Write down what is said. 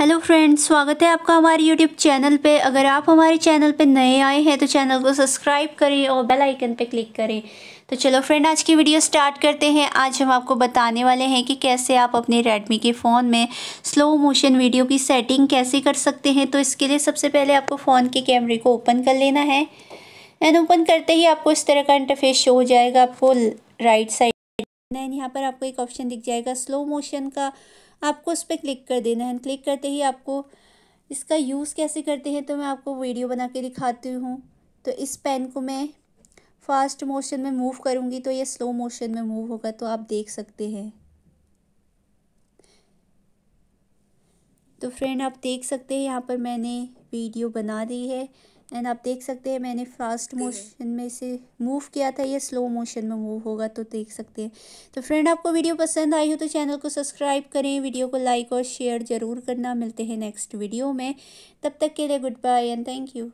hello friends स्वागत है आपका हमारे यूट्यूब चैनल पे अगर आप हमारे चैनल पे नए आए हैं तो चैनल को सब्सक्राइब करें और बेल आइकन पे क्लिक करें तो चलो फ्रेंड आज की वीडियो स्टार्ट करते हैं आज हम आपको बताने वाले हैं कि कैसे आप अपने रेडमी के फ़ोन में स्लो मोशन वीडियो की सेटिंग कैसे कर सकते हैं तो इसके लिए सबसे पहले आपको फ़ोन के कैमरे को ओपन कर लेना है एंड ओपन करते ही आपको इस तरह का इंटरफेस शो हो जाएगा आपको राइट साइड देन यहाँ पर आपको एक ऑप्शन दिख जाएगा स्लो मोशन का आपको उस पर क्लिक कर देना है क्लिक करते ही आपको इसका यूज़ कैसे करते हैं तो मैं आपको वीडियो बना के दिखाती हूँ तो इस पेन को मैं फास्ट मोशन में मूव करूँगी तो ये स्लो मोशन में मूव होगा तो आप देख सकते हैं तो फ्रेंड आप देख सकते हैं यहाँ पर मैंने वीडियो बना दी है एंड आप देख सकते हैं मैंने फास्ट मोशन में से मूव किया था ये स्लो मोशन में मूव होगा तो देख सकते हैं तो फ्रेंड आपको वीडियो पसंद आई हो तो चैनल को सब्सक्राइब करें वीडियो को लाइक और शेयर ज़रूर करना मिलते हैं नेक्स्ट वीडियो में तब तक के लिए goodbye and thank you